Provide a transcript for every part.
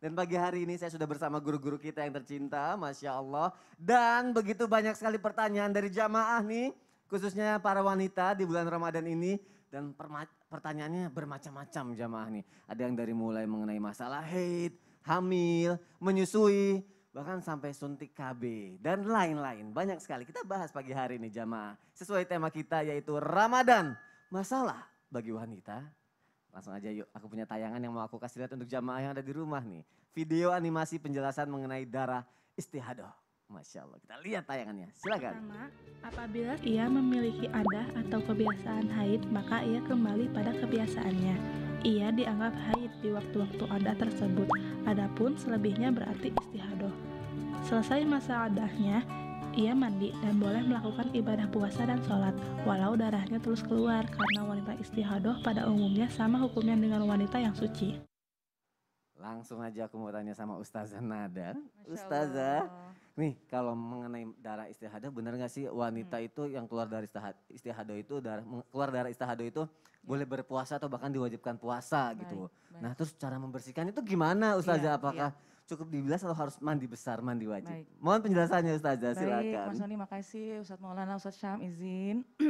Dan pagi hari ini saya sudah bersama guru-guru kita yang tercinta, Masya Allah. Dan begitu banyak sekali pertanyaan dari jamaah nih, khususnya para wanita di bulan Ramadan ini. Dan pertanyaannya bermacam-macam jamaah nih. Ada yang dari mulai mengenai masalah haid, hamil, menyusui, bahkan sampai suntik KB dan lain-lain. Banyak sekali kita bahas pagi hari ini jamaah. Sesuai tema kita yaitu Ramadan, masalah bagi wanita Langsung aja yuk, aku punya tayangan yang mau aku kasih lihat untuk jamaah yang ada di rumah nih. Video animasi penjelasan mengenai darah istihadoh Masya Allah, kita lihat tayangannya. Silakan. Pertama, apabila ia memiliki adah atau kebiasaan haid, maka ia kembali pada kebiasaannya. Ia dianggap haid di waktu-waktu adah tersebut, adapun selebihnya berarti istihadoh. Selesai masa adahnya, ia mandi dan boleh melakukan ibadah puasa dan sholat, walau darahnya terus keluar karena wanita istihadoh pada umumnya sama hukumnya dengan wanita yang suci. Langsung aja aku mau tanya sama Ustazah Nada. Ustazah, nih kalau mengenai darah istihadoh, benar nggak sih wanita hmm. itu yang keluar dari istihadoh itu darah keluar darah istihadoh itu ya. boleh berpuasa atau bahkan diwajibkan puasa gitu? baik, gitu. Baik. Nah, terus cara membersihkan itu gimana Ustazah? Ya, Apakah ya cukup dibilas atau harus mandi besar, mandi wajib? Baik. Mohon penjelasannya Ustazah, silakan. Baik, Mas Noni makasih. Ustadz Maulana, Ustadz Syam izin.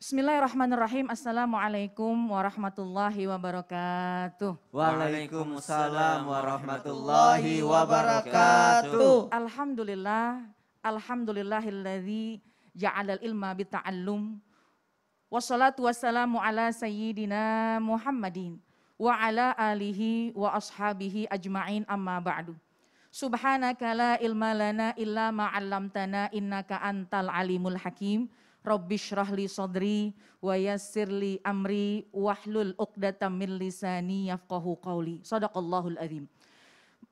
Bismillahirrahmanirrahim. Assalamualaikum warahmatullahi wabarakatuh. Waalaikumsalam warahmatullahi wabarakatuh. Alhamdulillah, alhamdulillahilladzi ja'alal ilma bita'allum. Wassalatu wassalamu ala sayyidina Muhammadin wa ala alihi wa ashabihi ajma'in amma ba'du. Subhanaka la ilma lana illa ma'allamtana innaka antal alimul hakim. Rabbi syrah li sadri wa yassir li amri wahlul uqdatan min lisani yafqahu qawli. Sadaqallahul azim.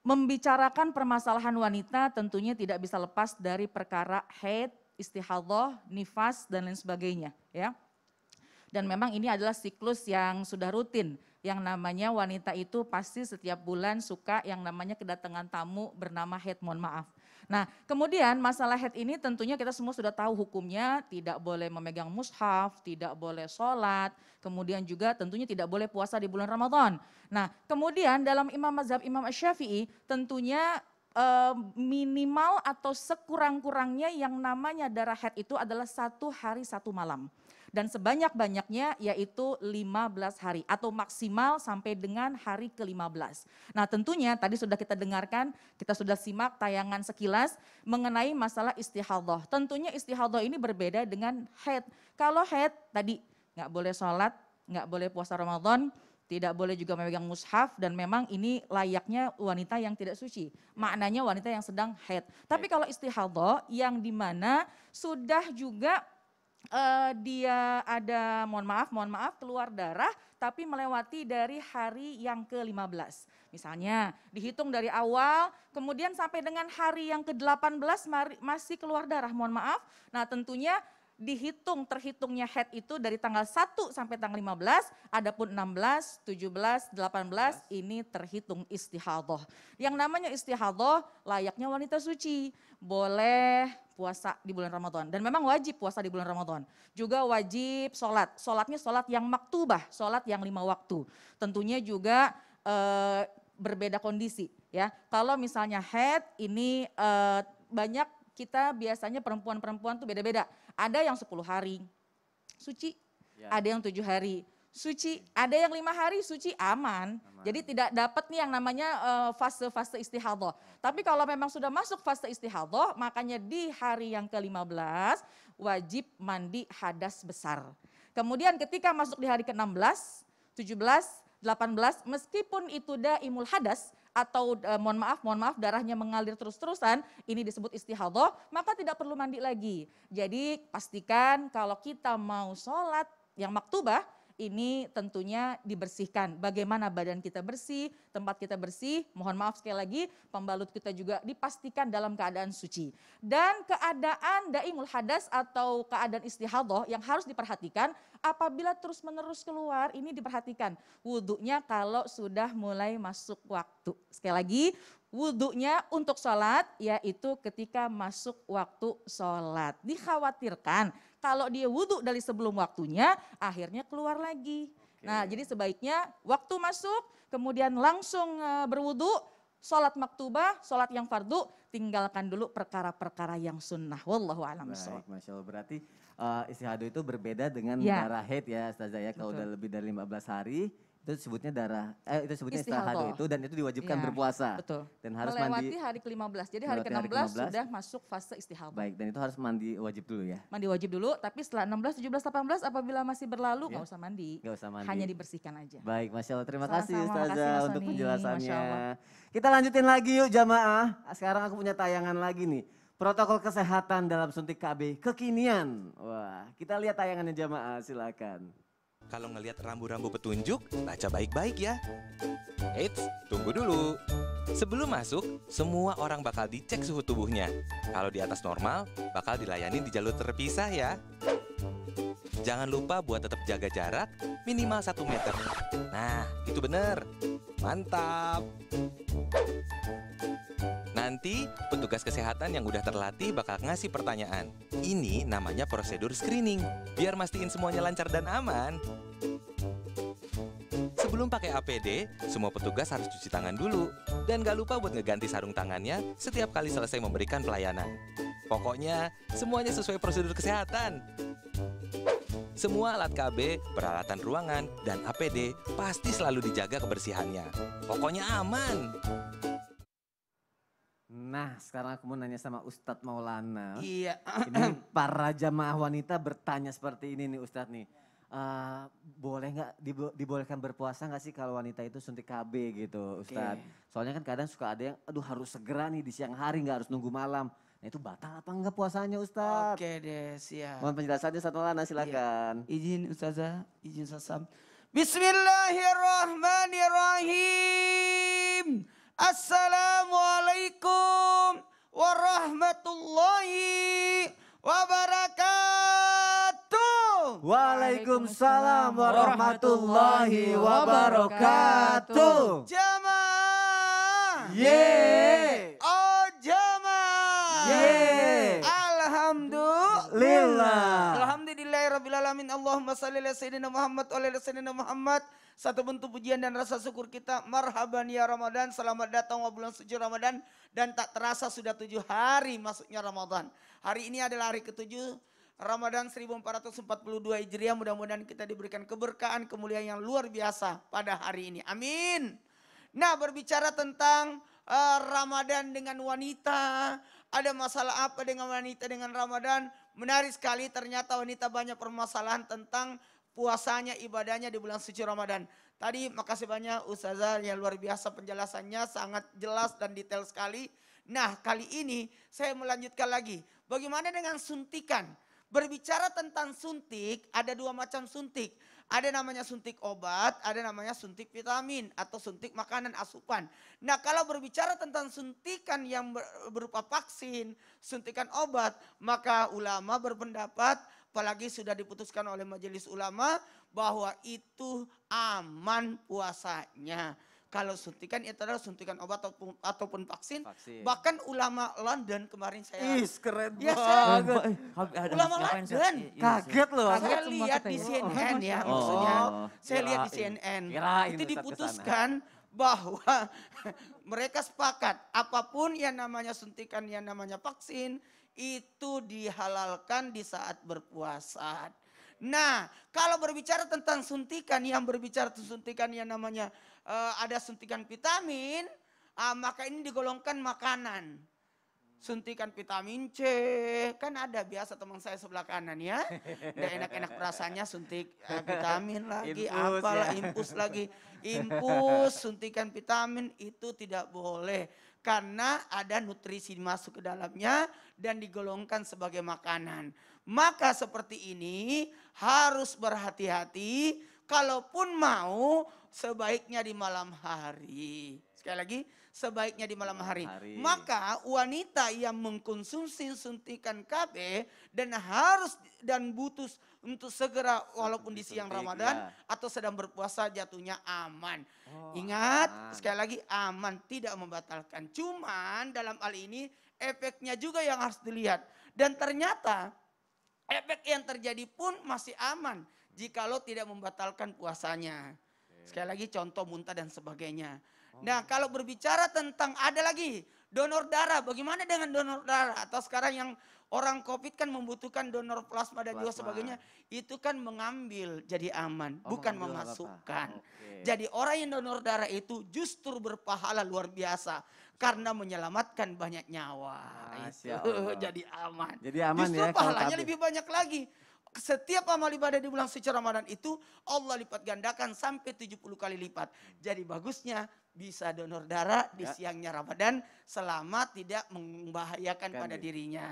Membicarakan permasalahan wanita tentunya tidak bisa lepas dari perkara haid, istihadah, nifas dan lain sebagainya ya. Dan memang ini adalah siklus yang sudah rutin yang namanya wanita itu pasti setiap bulan suka yang namanya kedatangan tamu bernama head, mohon maaf. Nah, kemudian masalah head ini tentunya kita semua sudah tahu hukumnya, tidak boleh memegang mushaf, tidak boleh sholat, kemudian juga tentunya tidak boleh puasa di bulan Ramadan. Nah, kemudian dalam Imam Mazhab Imam Syafi'i tentunya eh, minimal atau sekurang-kurangnya yang namanya darah head itu adalah satu hari satu malam. Dan sebanyak-banyaknya yaitu 15 hari atau maksimal sampai dengan hari ke-15. Nah tentunya tadi sudah kita dengarkan, kita sudah simak tayangan sekilas mengenai masalah istihadah. Tentunya istihadah ini berbeda dengan head. Kalau head tadi nggak boleh sholat, nggak boleh puasa Ramadan, tidak boleh juga memegang mushaf dan memang ini layaknya wanita yang tidak suci. Maknanya wanita yang sedang haid. Tapi iya. kalau istihadah yang dimana sudah juga uh, dia ada mohon maaf, mohon maaf keluar darah tapi melewati dari hari yang ke-15. Misalnya dihitung dari awal kemudian sampai dengan hari yang ke-18 masih keluar darah, mohon maaf. Nah tentunya dihitung terhitungnya head itu dari tanggal 1 sampai tanggal 15, adapun 16, 17, 18 belas ini terhitung istihadhah. Yang namanya istihadhah layaknya wanita suci, boleh puasa di bulan Ramadan dan memang wajib puasa di bulan Ramadan. Juga wajib sholat, sholatnya sholat yang maktubah, sholat yang lima waktu. Tentunya juga e, berbeda kondisi ya. Kalau misalnya head ini e, banyak kita biasanya perempuan-perempuan tuh beda-beda. Ada yang 10 hari suci, ya. ada yang tujuh hari suci, iya. ada yang lima hari suci aman. aman. Jadi tidak dapat nih yang namanya eh, fase-fase uh, istihadah. Tapi kalau memang sudah masuk fase istihadah, makanya di hari yang ke-15 wajib mandi hadas besar. Kemudian ketika masuk di hari ke-16, 17, 18 meskipun itu imul hadas atau eh, mohon maaf mohon maaf darahnya mengalir terus-terusan ini disebut istihadhah maka tidak perlu mandi lagi. Jadi pastikan kalau kita mau sholat yang maktubah ini tentunya dibersihkan. Bagaimana badan kita bersih, tempat kita bersih, mohon maaf sekali lagi pembalut kita juga dipastikan dalam keadaan suci. Dan keadaan daimul hadas atau keadaan istihadoh yang harus diperhatikan apabila terus-menerus keluar ini diperhatikan. Wudhunya kalau sudah mulai masuk waktu. Sekali lagi wudhunya untuk sholat yaitu ketika masuk waktu sholat. Dikhawatirkan kalau dia wudhu dari sebelum waktunya, akhirnya keluar lagi. Okay. Nah, jadi sebaiknya waktu masuk, kemudian langsung eh, berwudhu, sholat maktubah, sholat yang fardu, tinggalkan dulu perkara-perkara yang sunnah. Wallahu alam Baik, Masya Allah. Berarti uh, istihadu itu berbeda dengan ya. darah haid ya Ustazah ya. Kalau udah lebih dari 15 hari, itu sebutnya darah eh itu sebutnya istihadah oh. itu dan itu diwajibkan ya, berpuasa. Betul. Dan harus melewati mandi hari ke-15. Jadi hari ke-16 sudah masuk fase istihadah. Baik, dan itu harus mandi wajib dulu ya. Mandi wajib dulu, tapi setelah 16, 17, 18 apabila masih berlalu enggak ya. usah mandi. Enggak usah mandi. Hanya dibersihkan aja. Baik, Masya Allah. Terima kasih Ustazah untuk penjelasannya. Kita lanjutin lagi yuk jamaah. Sekarang aku punya tayangan lagi nih. Protokol kesehatan dalam suntik KB kekinian. Wah, kita lihat tayangannya jamaah silakan kalau ngelihat rambu-rambu petunjuk, baca baik-baik ya. Eits, tunggu dulu. Sebelum masuk, semua orang bakal dicek suhu tubuhnya. Kalau di atas normal, bakal dilayani di jalur terpisah ya. Jangan lupa buat tetap jaga jarak minimal 1 meter. Nah, itu bener. Mantap! Nanti, petugas kesehatan yang udah terlatih bakal ngasih pertanyaan. Ini namanya prosedur screening, biar mastiin semuanya lancar dan aman. Sebelum pakai APD, semua petugas harus cuci tangan dulu. Dan gak lupa buat ngeganti sarung tangannya setiap kali selesai memberikan pelayanan. Pokoknya, semuanya sesuai prosedur kesehatan. Semua alat KB, peralatan ruangan, dan APD pasti selalu dijaga kebersihannya. Pokoknya aman! Nah, sekarang aku mau nanya sama Ustadz Maulana. Iya. Ini para jamaah wanita bertanya seperti ini nih Ustadz nih. Uh, boleh nggak dibolehkan berpuasa nggak sih kalau wanita itu suntik KB gitu Ustad, Okay. Soalnya kan kadang suka ada yang aduh harus segera nih di siang hari nggak harus nunggu malam. Nah itu batal apa nggak puasanya Ustad? Oke okay, deh siap. Mohon penjelasannya satu Maulana iya. silakan. Iya. Izin Ustazah, izin Sasam. Bismillahirrahmanirrahim. Assalamualaikum warahmatullahi wabarakatuh. Waalaikumsalam warahmatullahi wabarakatuh. Jamaah. Ye. Oh jamaah. Ye. Alhamdulillah rabbil alamin. Allahumma salli ala sayyidina Muhammad wa ala sayyidina Muhammad. Satu bentuk pujian dan rasa syukur kita. Marhaban ya Ramadan. Selamat datang bulan suci Ramadan. Dan tak terasa sudah tujuh hari masuknya Ramadan. Hari ini adalah hari ketujuh. Ramadan 1442 Hijriah mudah-mudahan kita diberikan keberkahan kemuliaan yang luar biasa pada hari ini. Amin. Nah berbicara tentang uh, Ramadan dengan wanita, ada masalah apa dengan wanita dengan Ramadan? Menarik sekali ternyata wanita banyak permasalahan tentang puasanya, ibadahnya di bulan suci Ramadan. Tadi makasih banyak Ustazah yang luar biasa penjelasannya sangat jelas dan detail sekali. Nah kali ini saya melanjutkan lagi. Bagaimana dengan suntikan? Berbicara tentang suntik, ada dua macam suntik. Ada namanya suntik obat, ada namanya suntik vitamin atau suntik makanan asupan. Nah kalau berbicara tentang suntikan yang berupa vaksin, suntikan obat, maka ulama berpendapat apalagi sudah diputuskan oleh majelis ulama bahwa itu aman puasanya kalau suntikan itu adalah suntikan obat ataupun, ataupun vaksin. vaksin. Bahkan ulama London kemarin saya Is keren ya, saya, eh, ulama London. Iya, iya, Kaget loh. Saya lihat di CNN ya maksudnya. Saya lihat di CNN. Itu diputuskan bahwa mereka sepakat apapun yang namanya suntikan yang namanya vaksin itu dihalalkan di saat berpuasa. Nah, kalau berbicara tentang suntikan yang berbicara tentang suntikan yang namanya Eh, ada suntikan vitamin, ah, maka ini digolongkan makanan. Suntikan vitamin C, kan ada biasa teman saya sebelah kanan ya. Udah enak-enak rasanya suntik eh, vitamin lagi, infus, ya. apalah ya. impus lagi. Impus, suntikan vitamin itu tidak boleh. Karena ada nutrisi masuk ke dalamnya dan digolongkan sebagai makanan. Maka seperti ini harus berhati-hati kalaupun mau sebaiknya di malam hari. Sekali lagi, sebaiknya di malam hari. hari. Maka wanita yang mengkonsumsi suntikan KB dan harus dan butuh untuk segera walaupun di siang Ramadan iya. atau sedang berpuasa jatuhnya aman. Oh, Ingat aman. sekali lagi aman tidak membatalkan. Cuman dalam hal ini efeknya juga yang harus dilihat. Dan ternyata efek yang terjadi pun masih aman jika lo tidak membatalkan puasanya. Sekali lagi contoh muntah dan sebagainya. Oh. Nah kalau berbicara tentang ada lagi donor darah. Bagaimana dengan donor darah? Atau sekarang yang orang COVID kan membutuhkan donor plasma dan plasma. juga sebagainya. Itu kan mengambil jadi aman, oh, bukan memasukkan. Okay. Jadi orang yang donor darah itu justru berpahala luar biasa karena menyelamatkan banyak nyawa. Nah, itu jadi aman. Jadi aman ya justru ya. pahalanya lebih banyak lagi setiap amal ibadah di bulan suci Ramadan itu Allah lipat gandakan sampai 70 kali lipat. Jadi bagusnya bisa donor darah ya. di siangnya Ramadan selama tidak membahayakan kan, pada ya. dirinya.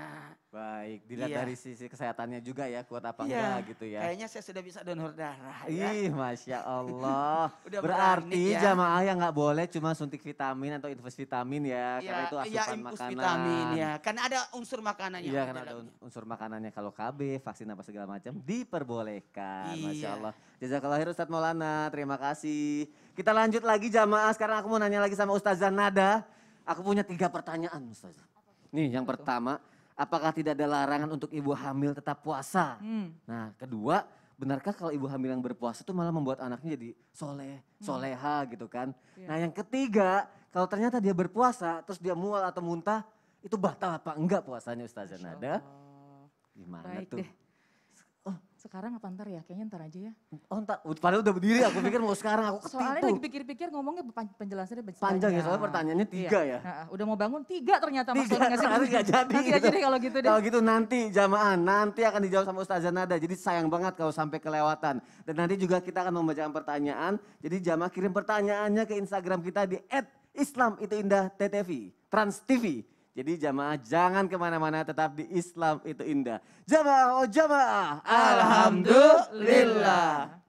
Baik, dilihat iya. dari sisi kesehatannya juga ya, kuat apa iya. enggak gitu ya. Kayaknya saya sudah bisa donor darah. Ya. Ih, Masya Allah. Udah Berarti ya. jamaah yang nggak boleh cuma suntik vitamin atau infus vitamin ya, ya karena itu iya, asupan ya, makanan. vitamin ya, karena ada unsur makanannya. Iya, karena kan ada unsur makanannya. Kalau KB, vaksin apa segala macam diperbolehkan, Masya iya. Allah. Jazakallah khair Ustaz Maulana, terima kasih. Kita lanjut lagi jamaah, sekarang aku mau nanya lagi sama Ustazah Nada. Aku punya tiga pertanyaan Ustazah. Nih yang pertama, apakah tidak ada larangan untuk ibu hamil tetap puasa? Hmm. Nah kedua, benarkah kalau ibu hamil yang berpuasa itu malah membuat anaknya jadi soleh, hmm. soleha gitu kan? Yeah. Nah yang ketiga, kalau ternyata dia berpuasa terus dia mual atau muntah, itu batal apa enggak puasanya Ustazah Nada? Gimana Baik tuh? Deh sekarang apa ntar ya? Kayaknya ntar aja ya. Oh ntar, padahal udah berdiri aku pikir mau sekarang aku ketipu. Soalnya lagi pikir-pikir ngomongnya penjelasannya panjang. Panjang ya, iya. soalnya pertanyaannya tiga iya. ya. Nah, ah, udah mau bangun tiga ternyata Mas Tiga, nanti gak jadi. Nanti gitu. kalau gitu deh. Kalau gitu nanti jamaah nanti akan dijawab sama Ustazah Nada. Jadi sayang banget kalau sampai kelewatan. Dan nanti juga kita akan membacakan pertanyaan. Jadi jamaah kirim pertanyaannya ke Instagram kita di at Islam itu Trans TV. Jadi jamaah jangan kemana-mana, tetap di Islam itu indah. Jamaah, oh jamaah. Alhamdulillah.